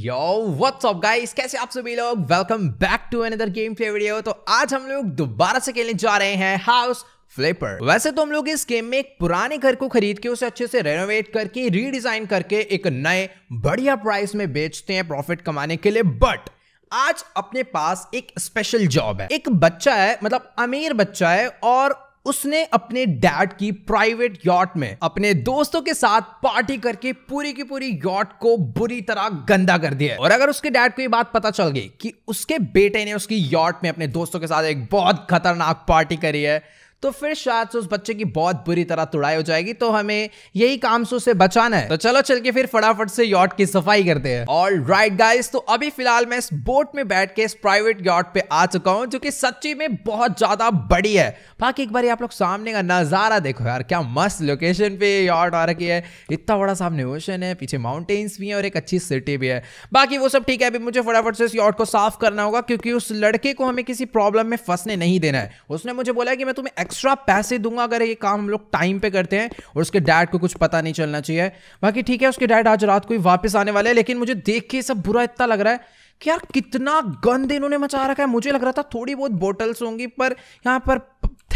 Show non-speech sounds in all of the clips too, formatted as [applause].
Yo, what's up guys? कैसे आप सभी लोग welcome back to another game play video तो आज हम लोग दोबारा से खेलने जा रहे हैं हाउस फ्लिपर वैसे तो हम लोग इस गेम में एक पुराने घर को खरीद के उसे अच्छे से रेनोवेट करके रीडिजाइन करके एक नए बढ़िया प्राइस में बेचते हैं प्रॉफिट कमाने के लिए बट आज अपने पास एक स्पेशल जॉब है एक बच्चा है मतलब अमीर बच्चा है और उसने अपने डैड की प्राइवेट यॉट में अपने दोस्तों के साथ पार्टी करके पूरी की पूरी यॉट को बुरी तरह गंदा कर दिया और अगर उसके डैड को ये बात पता चल गई कि उसके बेटे ने उसकी यॉट में अपने दोस्तों के साथ एक बहुत खतरनाक पार्टी करी है तो फिर शायद से उस बच्चे की बहुत बुरी तरह तुड़ाई हो जाएगी तो हमें यही काम से उसे बचाना है तो चलो चल के फिर फटाफट से यॉट की सफाई करते हैं ऑल राइट गाइस तो अभी फिलहाल मैं इस बोट में बैठ के इस प्राइवेट यॉट पे आ चुका हूँ जो कि सच्ची में बहुत ज्यादा बड़ी है बाकी एक बार आप लोग सामने का नजारा देखो यार क्या मस्त लोकेशन पे यॉट आ रखी है इतना बड़ा सामने ओशन है पीछे माउंटेन्स भी है और एक अच्छी सिटी भी है बाकी वो सब ठीक है अभी मुझे फटाफट से इस यॉट को साफ करना होगा क्योंकि उस लड़के को हमें किसी प्रॉब्लम में फंसने नहीं देना है उसने मुझे बोला कि मैं तुम्हें एक्स्ट्रा पैसे दूंगा अगर ये काम हम लोग टाइम पे करते हैं और उसके डैड को कुछ पता नहीं चलना चाहिए बाकी ठीक है उसके डैड आज रात को ही वापस आने वाले हैं लेकिन मुझे देख के सब बुरा इतना लग रहा है कि यार कितना गंद इन्होंने मचा रखा है मुझे लग रहा था थोड़ी बहुत बोटल्स होंगी पर यहाँ पर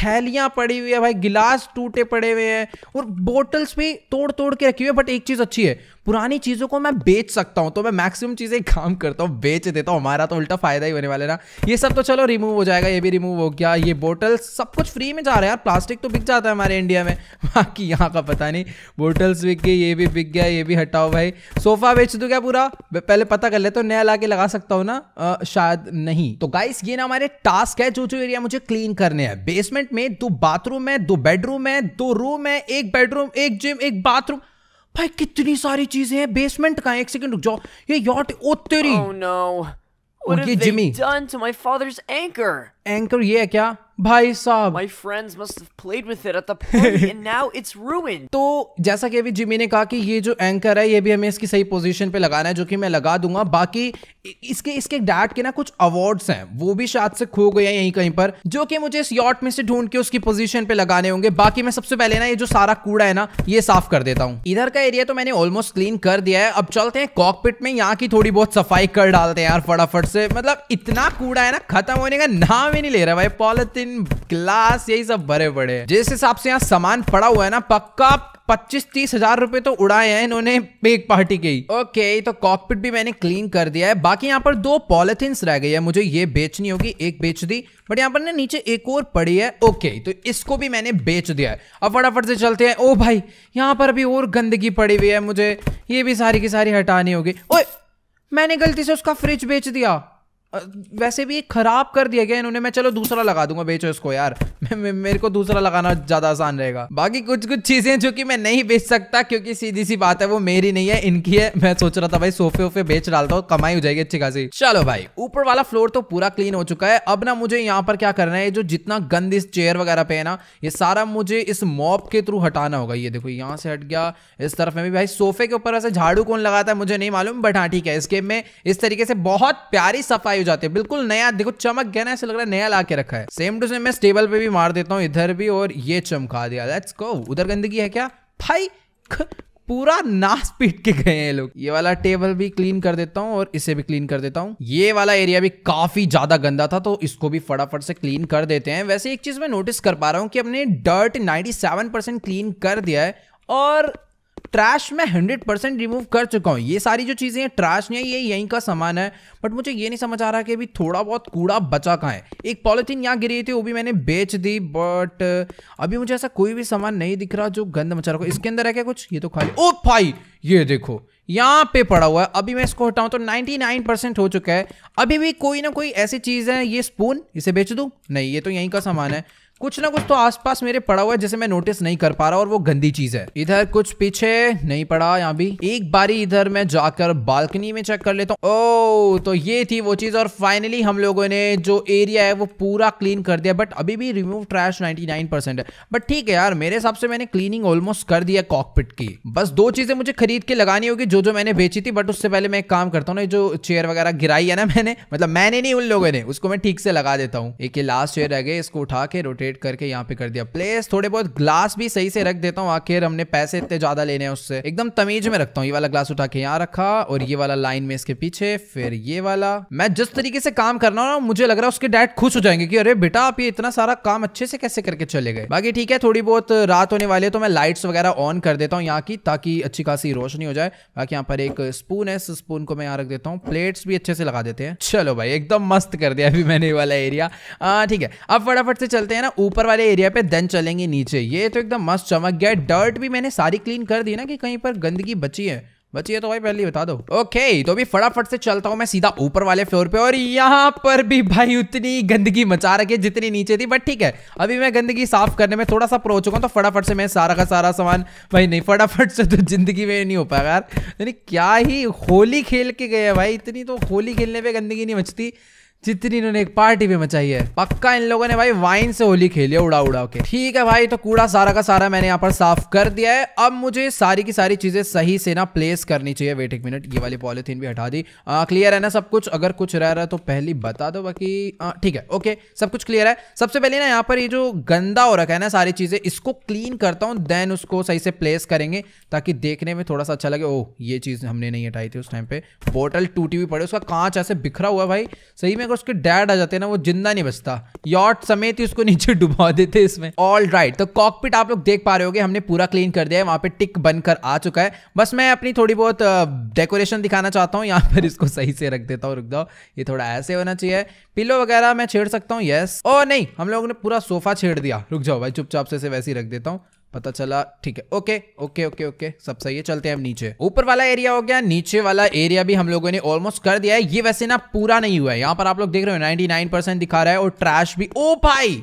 थैलियां पड़ी हुई है भाई गिलास टूटे पड़े हुए हैं और बोटल्स भी तोड़ तोड़ के रखी हुई है बट एक चीज़ अच्छी है पुरानी चीज़ों को मैं बेच सकता हूं तो मैं मैक्सिमम चीज़ें काम करता हूँ बेच देता हूं हमारा तो उल्टा फायदा ही होने वाला ना ये सब तो चलो रिमूव हो जाएगा ये भी रिमूव हो गया ये बोटल सब कुछ फ्री में जा रहा है यार प्लास्टिक तो बिक जाता है हमारे इंडिया में [laughs] बाकी यहाँ का पता नहीं बोटल्स बिक गई ये भी बिक गया ये भी हटाओ भाई सोफा बेच दो क्या पूरा पहले पता कर ले तो नया ला लगा सकता हूँ ना शायद नहीं तो गाइस ये ना हमारे टास्क है जो जो एरिया मुझे क्लीन करने हैं बेसमेंट अपार्टमेंट में दो बाथरूम है दो बेडरूम है दो रूम है एक बेडरूम एक जिम एक बाथरूम भाई कितनी सारी चीजें हैं बेसमेंट का है एक सेकंड रुक जाओ ये यॉट ओ तेरी oh no what have they done to my father's anchor anchor ये है क्या भाई साहब my friends must played with it at the party and now it's ruined तो जैसा कि अभी जिमी ने कहा कि ये जो एंकर है ये भी हमें इसकी सही पोजीशन पे लगाना है जो कि मैं लगा दूंगा बाकी इसके इसके डैड के ना कुछ अवार्ड्स हैं वो भी शायद से खो गए हैं यहीं कहीं पर जो कि मुझे इस यॉट में से ढूंढ के उसकी पोजीशन पे लगाने होंगे बाकी मैं सबसे पहले ना ये जो सारा कूड़ा है ना ये साफ कर देता हूँ इधर का एरिया तो मैंने ऑलमोस्ट क्लीन कर दिया है अब चलते हैं कॉकपिट में यहाँ की थोड़ी बहुत सफाई कर डालते हैं यार फटाफट से मतलब इतना कूड़ा है ना खत्म होने का नाम में नहीं ले रहा भाई पॉलिथिन ग्लास यही सब भरे पड़े जिस हिसाब से यहाँ सामान पड़ा हुआ है ना पक्का पच्चीस तीस हजार रुपए तो उड़ाए हैं इन्होंने पेक पार्टी के ओके तो कॉकपिट भी मैंने क्लीन कर दिया है बाकी यहाँ पर दो पॉलिथिन रह गई है मुझे ये बेचनी होगी एक बेच दी बट यहाँ पर ना नीचे एक और पड़ी है ओके तो इसको भी मैंने बेच दिया है अब फटाफट से चलते हैं ओ भाई यहाँ पर भी और गंदगी पड़ी हुई है मुझे ये भी सारी की सारी हटानी होगी ओ मैंने गलती से उसका फ्रिज बेच दिया वैसे भी खराब कर दिया गया इन्होंने मैं चलो दूसरा लगा दूंगा बेचो इसको यार [laughs] मे, मेरे को दूसरा लगाना ज्यादा आसान रहेगा बाकी कुछ कुछ चीजें जो कि मैं नहीं बेच सकता क्योंकि सीधी सी बात है वो मेरी नहीं है इनकी है मैं सोच रहा था भाई सोफे वोफे बेच डालता हूँ कमाई हो जाएगी अच्छी खासी चलो भाई ऊपर वाला फ्लोर तो पूरा क्लीन हो चुका है अब ना मुझे यहाँ पर क्या करना है जो जितना गंद इस चेयर वगैरह पे है ना ये सारा मुझे इस मॉप के थ्रू हटाना होगा ये देखो यहाँ से हट गया इस तरफ में भी भाई सोफे के ऊपर ऐसे झाड़ू कौन लगाता है मुझे नहीं मालूम बट हाँ ठीक है इसके में इस तरीके से बहुत प्यारी सफाई हाई हो जाते हैं बिल्कुल नया देखो चमक गया ना ऐसा लग रहा है नया ला के रखा है सेम टू सेम मैं स्टेबल पे भी मार देता हूँ इधर भी और ये चमका दिया लेट्स गो उधर गंदगी है क्या भाई पूरा नाश पीट के गए हैं लोग ये वाला टेबल भी क्लीन कर देता हूँ और इसे भी क्लीन कर देता हूँ ये वाला एरिया भी काफी ज्यादा गंदा था तो इसको भी फटाफट से क्लीन कर देते हैं वैसे एक चीज मैं नोटिस कर पा रहा हूँ कि अपने डर्ट 97 परसेंट क्लीन कर दिया है और ट्रैश मैं हंड्रेड परसेंट रिमूव कर चुका हूँ ये सारी जो चीज़ें हैं ट्रैश नहीं है ये यहीं का सामान है बट मुझे ये नहीं समझ आ रहा कि अभी थोड़ा बहुत कूड़ा बचा कहाँ है एक पॉलिथीन यहाँ गिरी थी वो भी मैंने बेच दी बट अभी मुझे ऐसा कोई भी सामान नहीं दिख रहा जो गंद मचा रखा इसके अंदर है क्या कुछ ये तो खाली ओ भाई ये देखो यहाँ पे पड़ा हुआ है अभी मैं इसको हटाऊँ तो 99% हो चुका है अभी भी कोई ना कोई ऐसी चीज़ है ये स्पून इसे बेच दूँ नहीं ये तो यहीं का सामान है कुछ ना कुछ तो आसपास मेरे पड़ा हुआ है जिसे मैं नोटिस नहीं कर पा रहा और वो गंदी चीज है इधर कुछ पीछे नहीं पड़ा यहाँ भी एक बारी इधर मैं जाकर बालकनी में चेक कर लेता हूँ ओ oh, तो ये थी वो चीज और फाइनली हम लोगों ने जो एरिया है वो पूरा क्लीन कर दिया बट अभी भी रिमूव ट्रैश नाइनटी है बट ठीक है यार मेरे हिसाब से मैंने क्लीनिंग ऑलमोस्ट कर दिया कॉकपिट की बस दो चीजें मुझे खरीद के लगानी होगी जो जो मैंने बेची थी बट उससे पहले मैं एक काम करता हूँ ना जो चेयर वगैरह गिराई है ना मैंने मतलब मैंने नहीं उन लोगों ने उसको मैं ठीक से लगा देता हूँ एक लास्ट चेयर रह गए इसको उठा के रोटेट अपग्रेड करके यहाँ पे कर दिया प्लेस थोड़े बहुत ग्लास भी सही से रख देता हूँ आखिर हमने पैसे इतने ज्यादा लेने हैं उससे एकदम तमीज में रखता हूँ ये वाला ग्लास उठा के यहाँ रखा और ये वाला लाइन में इसके पीछे फिर ये वाला मैं जिस तरीके से काम कर रहा हूँ मुझे लग रहा है उसके डैड खुश हो जाएंगे की अरे बेटा आप ये इतना सारा काम अच्छे से कैसे करके चले गए बाकी ठीक है थोड़ी बहुत रात होने वाली है तो मैं लाइट्स वगैरह ऑन कर देता हूँ यहाँ की ताकि अच्छी खासी रोशनी हो जाए बाकी यहाँ पर एक स्पून है स्पून को मैं यहाँ रख देता हूँ प्लेट्स भी अच्छे से लगा देते हैं चलो भाई एकदम मस्त कर दिया अभी मैंने वाला एरिया हाँ, ठीक है अब फटाफट से चलते हैं ना ऊपर वाले एरिया पे देन चलेंगे नीचे ये तो एकदम मस्त चमक गया डर्ट भी मैंने सारी क्लीन कर दी ना कि कहीं पर गंदगी बची है बची है तो भाई पहले बता दो ओके तो भी फटाफट से चलता हूँ मैं सीधा ऊपर वाले फ्लोर पे और यहाँ पर भी भाई उतनी गंदगी मचा रखी है जितनी नीचे थी बट ठीक है अभी मैं गंदगी साफ करने में थोड़ा सा प्रो चुका हूँ तो फटाफट से मैं सारा का सारा सामान भाई नहीं फटाफट से तो जिंदगी में नहीं हो पाया यार यानी क्या ही होली खेल के गए भाई इतनी तो होली खेलने पर गंदगी नहीं मचती जितनी इन्होंने एक पार्टी भी मचाई है पक्का इन लोगों ने भाई वाइन से होली खेली है उड़ा उड़ा के ठीक है भाई तो कूड़ा सारा का सारा मैंने यहाँ पर साफ कर दिया है अब मुझे सारी की सारी चीजें सही से ना प्लेस करनी चाहिए वेट एक मिनट ये वाली पॉलिथीन भी हटा दी आ, क्लियर है ना सब कुछ अगर कुछ रह रहा है तो पहले बता दो बाकी ठीक है ओके सब कुछ क्लियर है सबसे पहले ना यहाँ पर ये जो गंदा हो रखा है ना सारी चीजें इसको क्लीन करता हूँ देन उसको सही से प्लेस करेंगे ताकि देखने में थोड़ा सा अच्छा लगे ओह ये चीज हमने नहीं हटाई थी उस टाइम पे बोटल टूटी हुई पड़े उसका कांच ऐसे बिखरा हुआ भाई सही में उसके डैड आ जाते हैं ना वो जिंदा नहीं बचता यॉट समेत ही उसको नीचे [laughs] डुबा देते इसमें ऑल राइट तो कॉकपिट आप लोग देख पा रहे हो हमने पूरा क्लीन कर दिया है वहां पे टिक बनकर आ चुका है बस मैं अपनी थोड़ी बहुत डेकोरेशन दिखाना चाहता हूँ यहाँ [laughs] पर इसको सही से रख देता हूँ रुक दो ये थोड़ा ऐसे होना चाहिए पिलो वगैरह मैं छेड़ सकता हूँ यस और oh, नहीं हम लोगों ने पूरा सोफा छेड़ दिया रुक जाओ भाई चुपचाप से वैसे ही रख देता हूँ पता चला ठीक है ओके ओके ओके ओके सब सही है चलते हैं हम नीचे ऊपर वाला एरिया हो गया नीचे वाला एरिया भी हम लोगों ने ऑलमोस्ट कर दिया है ये वैसे ना पूरा नहीं हुआ है यहाँ पर आप लोग देख रहे हो 99 परसेंट दिखा रहा है और ट्रैश भी ओ भाई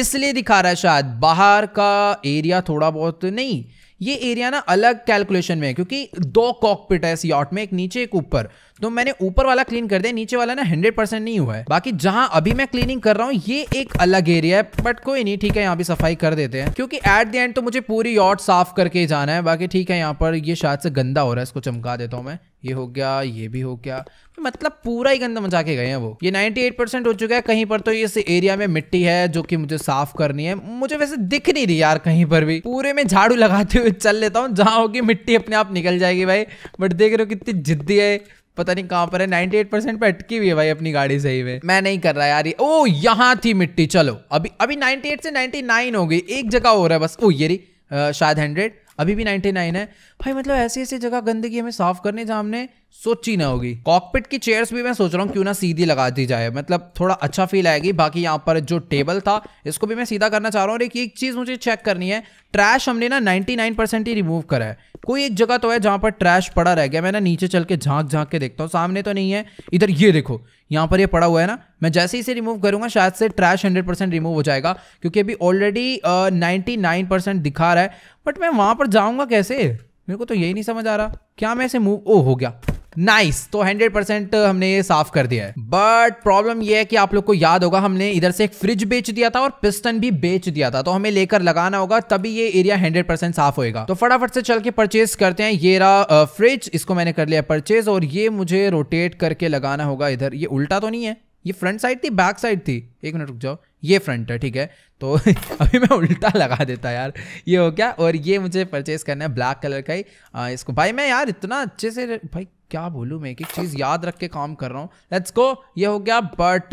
इसलिए दिखा रहा है शायद बाहर का एरिया थोड़ा बहुत नहीं ये एरिया ना अलग कैलकुलेशन में है क्योंकि दो कॉकपिट है इस यॉट में एक नीचे एक ऊपर तो मैंने ऊपर वाला क्लीन कर दिया नीचे वाला ना हंड्रेड परसेंट नहीं हुआ है बाकी जहां अभी मैं क्लीनिंग कर रहा हूँ ये एक अलग एरिया है बट कोई नहीं ठीक है यहाँ भी सफाई कर देते हैं क्योंकि एट द एंड तो मुझे पूरी यॉट साफ करके जाना है बाकी ठीक है यहाँ पर ये शायद से गंदा हो रहा है इसको चमका देता हूँ मैं ये हो गया ये भी हो गया मतलब पूरा ही गंदा मचा के गए हैं वो ये 98 परसेंट हो चुका है कहीं पर तो इस एरिया में मिट्टी है जो कि मुझे साफ करनी है मुझे वैसे दिख नहीं रही यार कहीं पर भी पूरे में झाड़ू लगाते हुए चल लेता हूँ जहां होगी मिट्टी अपने आप निकल जाएगी भाई बट देख रहे हो कितनी जिद्दी है पता नहीं कहाँ पर है 98 परसेंट पे अटकी हुई है भाई अपनी गाड़ी सही में मैं नहीं कर रहा यार ये ओ यहाँ थी मिट्टी चलो अभी अभी 98 से 99 हो गई एक जगह हो रहा है बस ओ ये रही शायद 100 अभी भी 99 है भाई मतलब ऐसी ऐसी जगह गंदगी हमें साफ करने जहाँ हमने सोची ना होगी कॉकपिट की चेयर्स भी मैं सोच रहा हूँ क्यों ना सीधी लगा दी जाए मतलब थोड़ा अच्छा फील आएगी बाकी यहाँ पर जो टेबल था इसको भी मैं सीधा करना चाह रहा हूँ और एक चीज़ मुझे चेक करनी है ट्रैश हमने ना 99 परसेंट ही रिमूव करा है कोई एक जगह तो है जहाँ पर ट्रैश पड़ा रह गया मैं ना नीचे चल के झांक झाँक के देखता हूँ सामने तो नहीं है इधर ये देखो यहाँ पर ये पड़ा हुआ है ना मैं जैसे ही इसे रिमूव करूँगा शायद से ट्रैश हंड्रेड परसेंट रिमूव हो जाएगा क्योंकि अभी ऑलरेडी नाइन्टी नाइन परसेंट दिखा रहा है बट मैं वहाँ पर जाऊँगा कैसे मेरे को तो यही नहीं समझ आ रहा क्या मैं इसे मूव ओ हो गया नाइस nice, तो परसेंट हमने ये साफ कर दिया है बट प्रॉब्लम ये है कि आप लोग को याद होगा हमने इधर से एक फ्रिज बेच दिया था और पिस्टन भी बेच दिया था तो हमें लेकर लगाना होगा तभी ये एरिया हंड्रेड परसेंट साफ होएगा तो फटाफट से चल के परचेज करते हैं ये रहा फ्रिज इसको मैंने कर लिया परचेज और ये मुझे रोटेट करके लगाना होगा इधर ये उल्टा तो नहीं है ये फ्रंट साइड थी बैक साइड थी एक मिनट रुक जाओ ये फ्रंट है ठीक है तो [laughs] अभी मैं उल्टा लगा देता यार ये हो क्या और ये मुझे परचेज करना है ब्लैक कलर का ही इसको भाई मैं यार इतना अच्छे से भाई क्या बोलूँ मैं एक एक चीज़ याद रख के काम कर रहा हूँ लेट्स गो ये हो गया बट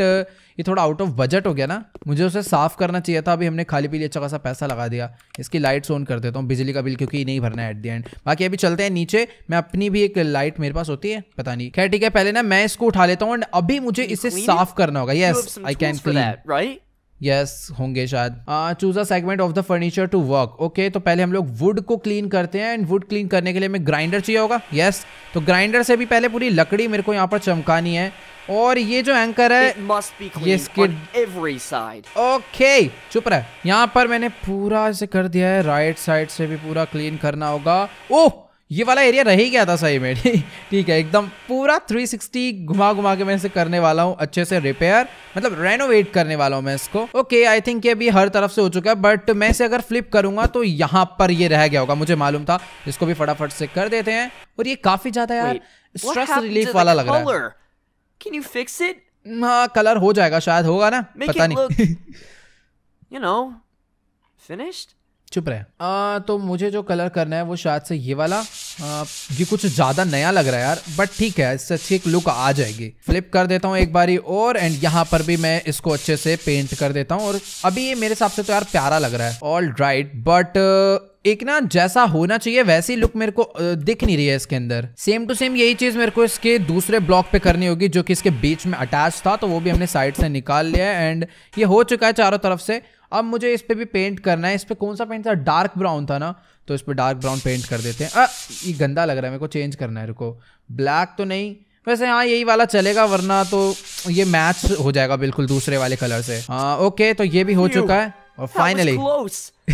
ये थोड़ा आउट ऑफ बजट हो गया ना मुझे उसे साफ़ करना चाहिए था अभी हमने खाली पीली अच्छा खासा पैसा लगा दिया इसकी लाइट्स ऑन कर देता हूँ बिजली का बिल क्योंकि नहीं भरना है एट दी एंड बाकी अभी चलते हैं नीचे मैं अपनी भी एक लाइट मेरे पास होती है पता नहीं खैर ठीक है पहले ना मैं इसको उठा लेता हूँ एंड अभी मुझे इसे साफ़ करना होगा yes I can clean yes होंगे शायद choose a segment of the furniture to work okay तो पहले हम लोग वुड को क्लीन करते हैं एंड वुड क्लीन करने के लिए हमें ग्राइंडर चाहिए होगा यस yes, तो ग्राइंडर से भी पहले पूरी लकड़ी मेरे को यहाँ पर चमकानी है और ये जो एंकर है ये एवरी साइड ओके चुप रहा है यहाँ पर मैंने पूरा इसे कर दिया है राइट साइड से भी पूरा क्लीन करना होगा ओह ये वाला एरिया रह ही गया था सही में [laughs] ठीक है एकदम पूरा 360 घुमा घुमा के मैं इसे करने वाला हूँ अच्छे से रिपेयर मतलब रेनोवेट करने वाला हूँ मैं इसको ओके आई थिंक ये अभी हर तरफ से हो चुका है बट मैं इसे अगर फ्लिप करूंगा तो यहाँ पर ये रह गया होगा मुझे मालूम था इसको भी फटाफट से कर देते हैं और ये काफी ज्यादा यार स्ट्रेस रिलीफ वाला लग रहा है हाँ कलर हो जाएगा शायद होगा ना पता नहीं [laughs] you know, finished? चुप रहे आ, तो मुझे जो कलर करना है वो शायद से ये वाला आ, ये कुछ ज़्यादा नया लग रहा है यार बट ठीक है इससे अच्छी एक लुक आ जाएगी फ्लिप कर देता हूँ एक बारी और एंड यहाँ पर भी मैं इसको अच्छे से पेंट कर देता हूँ और अभी ये मेरे हिसाब से तो यार प्यारा लग रहा है ऑल राइट बट एक ना जैसा होना चाहिए वैसी लुक मेरे को दिख नहीं रही है इसके अंदर सेम टू सेम यही चीज मेरे को इसके दूसरे ब्लॉक पे करनी होगी जो कि इसके बीच में अटैच था तो वो भी हमने साइड से निकाल लिया एंड ये हो चुका है चारों तरफ से अब मुझे इस पर भी पेंट करना है इस पर कौन सा पेंट था डार्क ब्राउन था ना तो इस पर डार्क ब्राउन पेंट कर देते हैं अ ये गंदा लग रहा है मेरे को चेंज करना है रुको ब्लैक तो नहीं वैसे हाँ यही वाला चलेगा वरना तो ये मैच हो जाएगा बिल्कुल दूसरे वाले कलर से हाँ ओके तो ये भी हो चुका है और फाइनली [laughs]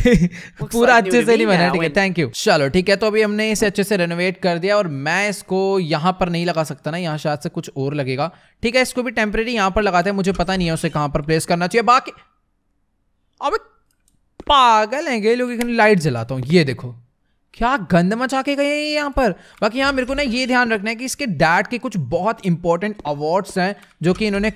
पूरा अच्छे से नहीं बना ठीक है थैंक यू चलो ठीक है तो अभी हमने इसे अच्छे से रेनोवेट कर दिया और मैं इसको यहाँ पर नहीं लगा सकता ना यहाँ शायद से कुछ और लगेगा ठीक है इसको भी टेम्परेरी यहाँ पर लगाते हैं मुझे पता नहीं है उसे कहाँ पर प्लेस करना चाहिए बाकी अब पागल हैं गए लोग लाइट जलाता हूँ ये देखो क्या गंद मचा के गए हैं यहाँ पर बाकी यहाँ मेरे को ना ये ध्यान रखना है कि इसके डैड के कुछ बहुत इंपॉर्टेंट अवार्ड्स हैं जो कि इन्होंने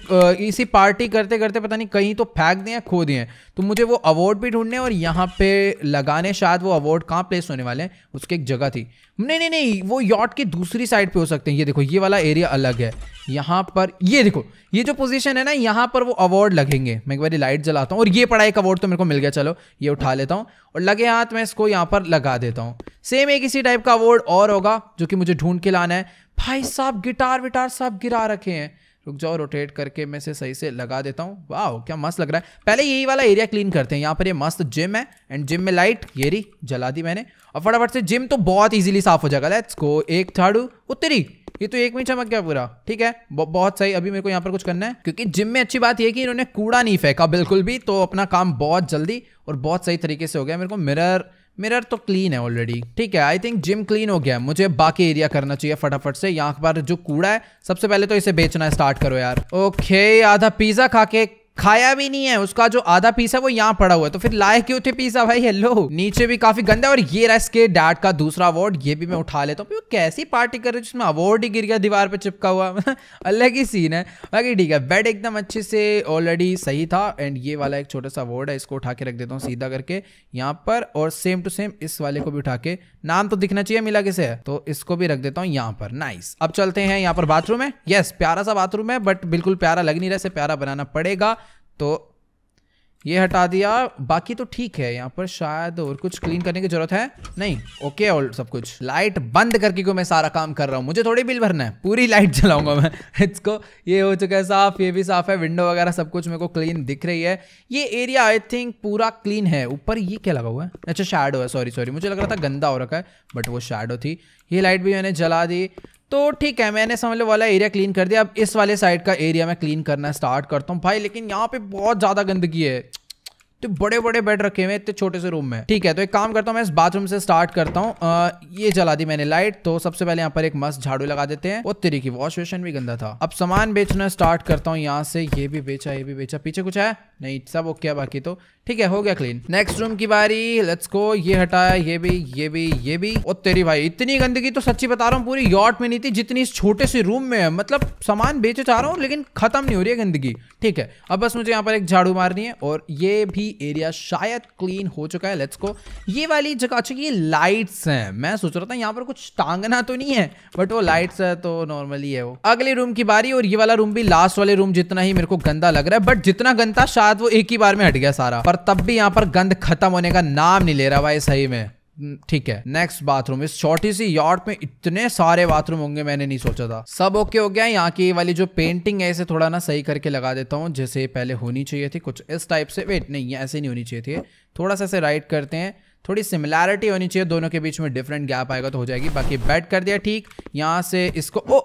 इसी पार्टी करते करते पता नहीं कहीं तो फेंक दिए हैं खो दिए हैं तो मुझे वो अवार्ड भी ढूंढने और यहाँ पे लगाने शायद वो अवार्ड कहाँ प्लेस होने वाले हैं उसकी एक जगह थी नहीं नहीं नहीं वो यॉट की दूसरी साइड पे हो सकते हैं ये देखो ये वाला एरिया अलग है यहाँ पर ये देखो ये जो पोजीशन है ना यहाँ पर वो अवार्ड लगेंगे मैं एक बार लाइट जलाता हूँ और ये पड़ा एक अवार्ड तो मेरे को मिल गया चलो ये उठा लेता हूँ और लगे हाथ मैं इसको यहाँ पर लगा देता हूँ सेम एक इसी टाइप का अवार्ड और होगा जो कि मुझे ढूंढ के लाना है भाई साहब गिटार विटार सब गिरा रखे हैं रुक जाओ रोटेट करके मैं से सही से लगा देता हूँ वाह क्या मस्त लग रहा है पहले यही वाला एरिया क्लीन करते हैं यहाँ पर ये मस्त जिम है एंड जिम में लाइट ये रही जला दी मैंने और फटाफट से जिम तो बहुत ईजिली साफ हो जाएगा लेट्स गो एक झाड़ू उतरी ये तो एक में चमक गया पूरा ठीक है बहुत सही अभी मेरे को यहाँ पर कुछ करना है क्योंकि जिम में अच्छी बात यह कि इन्होंने कूड़ा नहीं फेंका बिल्कुल भी तो अपना काम बहुत जल्दी और बहुत सही तरीके से हो गया मेरे को मिरर मिरर तो क्लीन है ऑलरेडी ठीक है आई थिंक जिम क्लीन हो गया है मुझे बाकी एरिया करना चाहिए फटाफट से यहाँ पर जो कूड़ा है सबसे पहले तो इसे बेचना स्टार्ट करो यार ओके आधा पिज्ज़ा खा के खाया भी नहीं है उसका जो आधा पीस है वो यहाँ पड़ा हुआ है तो फिर लाए क्यों थे पिज्जा भाई हेलो नीचे भी काफी गंदा और ये रहा इसके डैड का दूसरा अवार्ड ये भी मैं उठा लेता हूँ कैसी पार्टी कर रही जिसमें अवार्ड ही गिर गया दीवार पे चिपका हुआ [laughs] अलग ही सीन है बाकी ठीक है बेड एकदम अच्छे से ऑलरेडी सही था एंड ये वाला एक छोटा सा अवार्ड है इसको उठा के रख देता हूँ सीधा करके यहाँ पर और सेम टू सेम इस वाले को भी उठा के नाम तो दिखना चाहिए मिला किसे तो इसको भी रख देता हूँ यहाँ पर नाइस अब चलते हैं यहाँ पर बाथरूम है यस प्यारा सा बाथरूम है बट बिल्कुल प्यारा लग नहीं रहा इसे प्यारा बनाना पड़ेगा तो ये हटा दिया बाकी तो ठीक है यहाँ पर शायद और कुछ क्लीन करने की जरूरत है नहीं ओके और सब कुछ लाइट बंद करके क्यों मैं सारा काम कर रहा हूँ मुझे थोड़ी बिल भरना है पूरी लाइट जलाऊंगा मैं [laughs] इसको ये हो चुका है साफ ये भी साफ है विंडो वगैरह सब कुछ मेरे को क्लीन दिख रही है ये एरिया आई थिंक पूरा क्लीन है ऊपर ये क्या लगा हुआ है अच्छा शेडो है सॉरी सॉरी मुझे लग रहा था गंदा हो रखा है बट वो शेडो थी ये लाइट भी मैंने जला दी तो ठीक है मैंने समझ लो वाला एरिया क्लीन कर दिया अब इस वाले साइड का एरिया मैं क्लीन करना स्टार्ट करता हूँ भाई लेकिन यहाँ पे बहुत ज़्यादा गंदगी है तो बड़े बड़े बेड रखे हुए इतने छोटे से रूम में ठीक है तो एक काम करता हूँ मैं इस बाथरूम से स्टार्ट करता हूँ ये चला दी मैंने लाइट तो सबसे पहले यहाँ पर एक मस्त झाड़ू लगा देते हैं और तेरी की वॉश वेशन भी गंदा था अब सामान बेचना स्टार्ट करता हूँ यहाँ से ये भी बेचा ये भी बेचा पीछे कुछ है नहीं सब ओके बाकी तो ठीक है हो गया क्लीन नेक्स्ट रूम की बारी लेट्स गो ये हटाया ये भी ये भी ये भी ओ तेरी भाई इतनी गंदगी तो सच्ची बता रहा हूँ पूरी यॉट में नहीं थी जितनी इस छोटे से रूम में है मतलब सामान बेचे चाह रहा हूँ लेकिन खत्म नहीं हो रही है गंदगी ठीक है अब बस मुझे यहाँ पर एक झाड़ू मारनी है और ये भी एरिया शायद क्लीन हो चुका है लेट्स को ये वाली जगह अच्छा ये लाइट्स है मैं सोच रहा था यहाँ पर कुछ टांगना तो नहीं है बट वो लाइट्स है तो नॉर्मली है वो अगले रूम की बारी और ये वाला रूम भी लास्ट वाले रूम जितना ही मेरे को गंदा लग रहा है बट जितना गंदा शायद साथ वो एक ही बार में हट गया सारा पर तब भी यहाँ पर गंद खत्म होने का नाम नहीं ले रहा भाई सही में ठीक है नेक्स्ट बाथरूम इस छोटी सी यार्ड में इतने सारे बाथरूम होंगे मैंने नहीं सोचा था सब ओके हो गया यहाँ की वाली जो पेंटिंग है इसे थोड़ा ना सही करके लगा देता हूँ जैसे पहले होनी चाहिए थी कुछ इस टाइप से वेट नहीं ये ऐसे नहीं होनी चाहिए थी थोड़ा सा ऐसे राइट करते हैं थोड़ी सिमिलैरिटी होनी चाहिए दोनों के बीच में डिफरेंट गैप आएगा तो हो जाएगी बाकी बैट कर दिया ठीक यहाँ से इसको ओ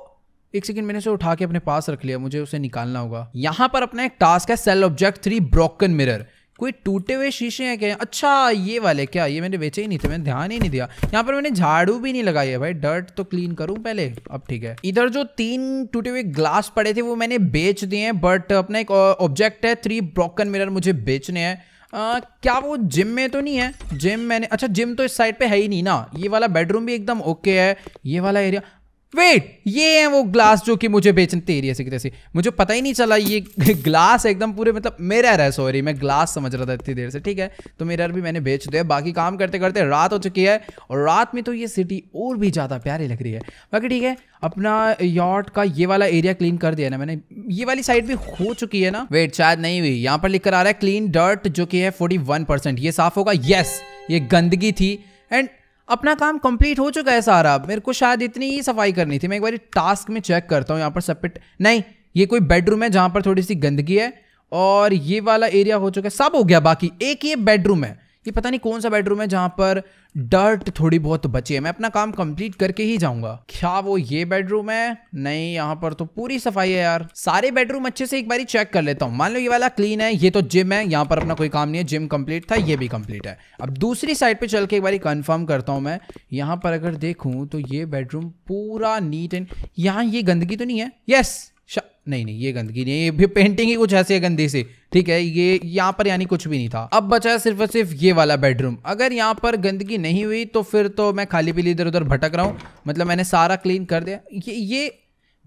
एक सेकंड मैंने उसे उठा के अपने पास रख लिया मुझे उसे निकालना होगा यहाँ पर अपना एक टास्क है sell object three broken mirror कोई टूटे हुए शीशे हैं क्या अच्छा ये वाले क्या ये मैंने बेचे ही नहीं थे मैंने ध्यान ही नहीं दिया यहाँ पर मैंने झाड़ू भी नहीं लगाई है भाई डर्ट तो क्लीन करूँ पहले अब ठीक है इधर जो तीन टूटे हुए ग्लास पड़े थे वो मैंने बेच दिए हैं बट अपना एक ऑब्जेक्ट है थ्री ब्रोकन मिरर मुझे बेचने हैं आ, क्या वो जिम में तो नहीं है जिम मैंने अच्छा जिम तो इस साइड पे है ही नहीं ना ये वाला बेडरूम भी एकदम ओके है ये वाला एरिया वेट ये है वो ग्लास जो कि मुझे बेचने तेरी ऐसी तैसी मुझे पता ही नहीं चला ये ग्लास [laughs] एकदम पूरे मतलब मिरर है सॉरी मैं ग्लास समझ रहा था इतनी देर से ठीक है तो मेरा भी मैंने बेच दिया बाकी काम करते करते रात हो चुकी है और रात में तो ये सिटी और भी ज़्यादा प्यारी लग रही है बाकी ठीक है अपना यॉट का ये वाला एरिया क्लीन कर दिया ना मैंने ये वाली साइड भी हो चुकी है ना वेट शायद नहीं हुई यहाँ पर लिख कर आ रहा है क्लीन डर्ट जो कि है फोर्टी ये साफ होगा येस ये गंदगी थी एंड अपना काम कंप्लीट हो चुका है सारा मेरे को शायद इतनी ही सफाई करनी थी मैं एक बार टास्क में चेक करता हूँ यहाँ पर सब पिट नहीं ये कोई बेडरूम है जहाँ पर थोड़ी सी गंदगी है और ये वाला एरिया हो चुका है सब हो गया बाकी एक ये बेडरूम है ये पता नहीं कौन सा बेडरूम है जहाँ पर डर्ट थोड़ी बहुत बची है मैं अपना काम कंप्लीट करके ही जाऊंगा क्या वो ये बेडरूम है नहीं यहाँ पर तो पूरी सफाई है यार सारे बेडरूम अच्छे से एक बार चेक कर लेता हूँ मान लो ये वाला क्लीन है ये तो जिम है यहाँ पर अपना कोई काम नहीं है जिम कंप्लीट था ये भी कंप्लीट है अब दूसरी साइड पर चल के एक बार कन्फर्म करता हूँ मैं यहाँ पर अगर देखूँ तो ये बेडरूम पूरा नीट एंड यहाँ ये गंदगी तो नहीं है यस नहीं नहीं ये गंदगी नहीं ये भी पेंटिंग ही कुछ ऐसी है गंदी सी ठीक है ये यहाँ पर यानी कुछ भी नहीं था अब बचा है सिर्फ और सिर्फ ये वाला बेडरूम अगर यहाँ पर गंदगी नहीं हुई तो फिर तो मैं खाली पीली इधर उधर भटक रहा हूँ मतलब मैंने सारा क्लीन कर दिया ये ये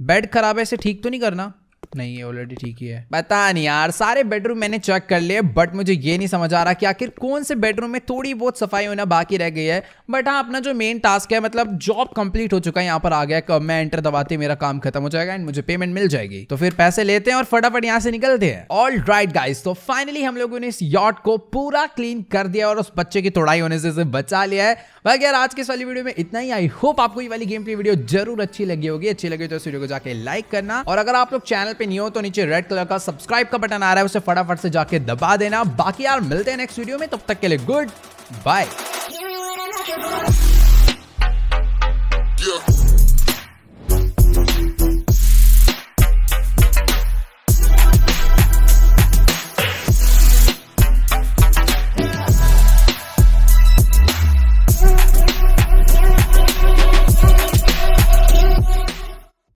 बेड खराब है इसे ठीक तो नहीं करना नहीं है ऑलरेडी ठीक ही है पता नहीं यार सारे बेडरूम मैंने चेक कर लिए बट मुझे ये नहीं समझ आ रहा कि आखिर कौन से बेडरूम में थोड़ी बहुत सफाई होना बाकी रह गई है बट हाँ अपना जो मेन टास्क है मतलब जॉब कंप्लीट हो चुका है यहाँ पर आ गया मैं एंटर दबाते मेरा काम खत्म हो जाएगा एंड मुझे पेमेंट मिल जाएगी तो फिर पैसे लेते हैं और फटाफट यहाँ से निकलते हैं ऑल राइट गाइज तो फाइनली हम लोगों ने इस यॉट को पूरा क्लीन कर दिया और उस बच्चे की तोड़ाई होने से बचा लिया है बाकी यार आज के इस वाली वीडियो में इतना ही आई होप आपको ये वाली गेम प्ले वीडियो जरूर अच्छी लगी होगी अच्छी लगी तो इस वीडियो को जाके लाइक करना और अगर आप लोग चैनल पर पे नहीं हो तो नीचे रेड कलर का सब्सक्राइब का बटन आ रहा है उसे फटाफट से जाके दबा देना बाकी यार मिलते हैं नेक्स्ट वीडियो में तब तक के लिए गुड बाय